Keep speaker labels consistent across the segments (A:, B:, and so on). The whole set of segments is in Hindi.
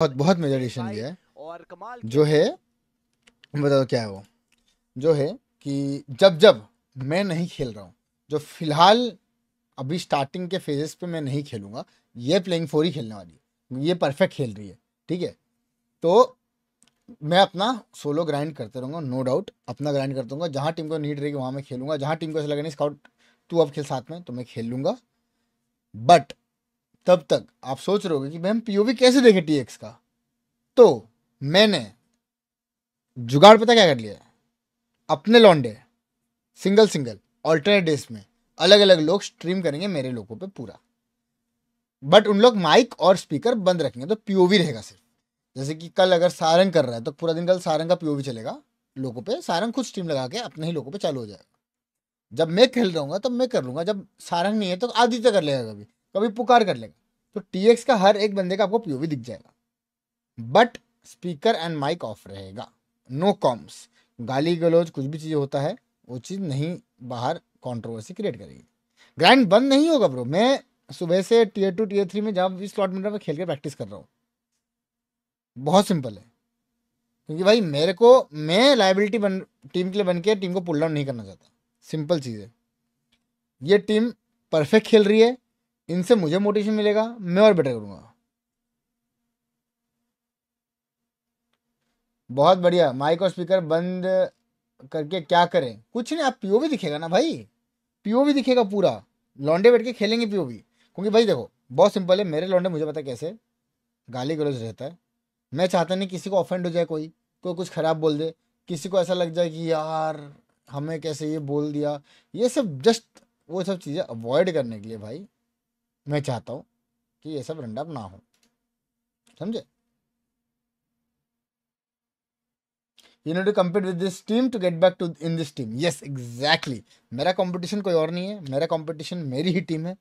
A: बहुत बहुत मेजर डिसीजन लिया है और कमाल जो है बता दो क्या है वो जो है कि जब जब मैं नहीं खेल रहा हूँ जो फिलहाल अभी स्टार्टिंग के फेजेस पे मैं नहीं खेलूंगा ये प्लेइंग फोर ही खेलने वाली ये परफेक्ट खेल रही है ठीक है तो मैं अपना सोलो ग्राइंड करते रहूंगा नो डाउट अपना ग्राइंड करता रहूंगा जहां टीम को नीड रहेगी वहाँ मैं खेलूंगा जहां टीम को ऐसा लगे नहीं स्काउट तू अब खेल साथ में तो मैं खेल लूंगा बट तब तक आप सोच रहे हो कि मैम पीओवी कैसे देखे टीएक्स का तो मैंने जुगाड़ पता क्या कर लिया अपने लॉन्डे सिंगल सिंगल ऑल्टरनेट डेज में अलग अलग लोग स्ट्रीम करेंगे मेरे लोगों पे पूरा बट उन लोग माइक और स्पीकर बंद रखेंगे तो पीओवी रहेगा सिर्फ जैसे कि कल अगर सारंग कर रहा है तो पूरा दिन कल सारंग का पीओवी चलेगा लोगों पे सारंग खुद स्ट्रीम लगा के अपने ही लोगों पे चालू हो जाएगा जब मैं खेल रहा हूँ तब मैं कर लूँगा जब सारंग नहीं है तो आदित्य कर लेगा कभी कभी पुकार कर लेगा तो टीएक्स का हर एक बंदे का आपको पीओवी दिख जाएगा but speaker and mic off रहेगा नो कॉम्स गाली गलौज कुछ भी चीज़ होता है वो चीज़ नहीं बाहर कॉन्ट्रोवर्सी क्रिएट करेगी ग्राइंड बंद नहीं होगा ब्रो मैं सुबह से टीयर टू टीयर थ्री में जहाँ भी स्लॉट मिल रहा है मैं खेल के प्रैक्टिस कर रहा हूँ बहुत सिंपल है क्योंकि भाई मेरे को मैं लाइबिलिटी बन टीम के लिए बन के टीम को पुल डाउन नहीं करना चाहता सिंपल चीज़ है ये टीम परफेक्ट खेल रही है इनसे मुझे मोटिवेशन मिलेगा मैं और बेटर करूँगा बहुत बढ़िया माइक और स्पीकर बंद करके क्या करें कुछ नहीं आप पीओ भी दिखेगा ना भाई पीओ भी दिखेगा पूरा लॉन्डे बैठ के खेलेंगे पीओ भी क्योंकि भाई देखो बहुत सिंपल है मेरे लॉन्डे मुझे पता कैसे गाली गलोज रहता है मैं चाहता नहीं किसी को ऑफेंड हो जाए कोई कोई कुछ ख़राब बोल दे किसी को ऐसा लग जाए कि यार हमें कैसे ये बोल दिया ये सब जस्ट वो सब चीज़ें अवॉइड करने के लिए भाई मैं चाहता हूँ कि ये सब रंडा ना हो समझे you need to compete with this team to get back to in this team yes exactly मेरा कॉम्पिटिशन कोई और नहीं है मेरा कॉम्पिटिशन मेरी ही टीम है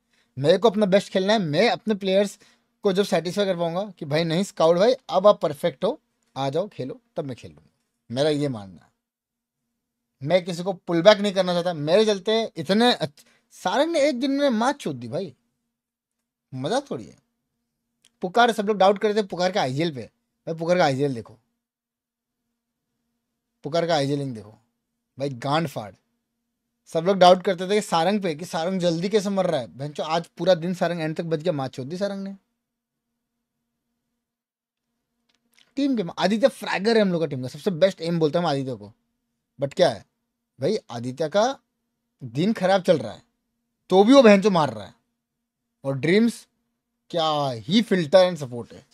A: मेरे को अपना बेस्ट खेलना है मैं अपने प्लेयर्स को जब सेटिस्फाई कर पाऊंगा कि भाई नहीं स्काउट भाई अब आप परफेक्ट हो आ जाओ खेलो तब मैं खेल लूंगा मेरा ये मानना है मैं किसी को पुल बैक नहीं करना चाहता मेरे चलते इतने सारे ने एक दिन में मात छूट दी भाई मजा थोड़ी है पुकार सब लोग डाउट करते हैं पुकार का आईजीएल पे भाई पुकार का आईजीएल देखो पुकार का आईजीएलिंग देखो भाई गांड फाड़ सब लोग डाउट करते थे कि सारंग पे कि सारंग जल्दी कैसे मर रहा है बहन चो आज पूरा दिन सारंग एंड तक बच गया माँ छोड़ दी सारंग ने टीम के आदित्य फ्रैगर है हम लोग का टीम का सबसे बेस्ट एम बोलता हूँ आदित्य को बट क्या है भाई आदित्य का दिन खराब चल रहा है तो भी वो बहन चो मार रहा है और ड्रीम्स क्या ही फिल्टर एंड सपोर्ट है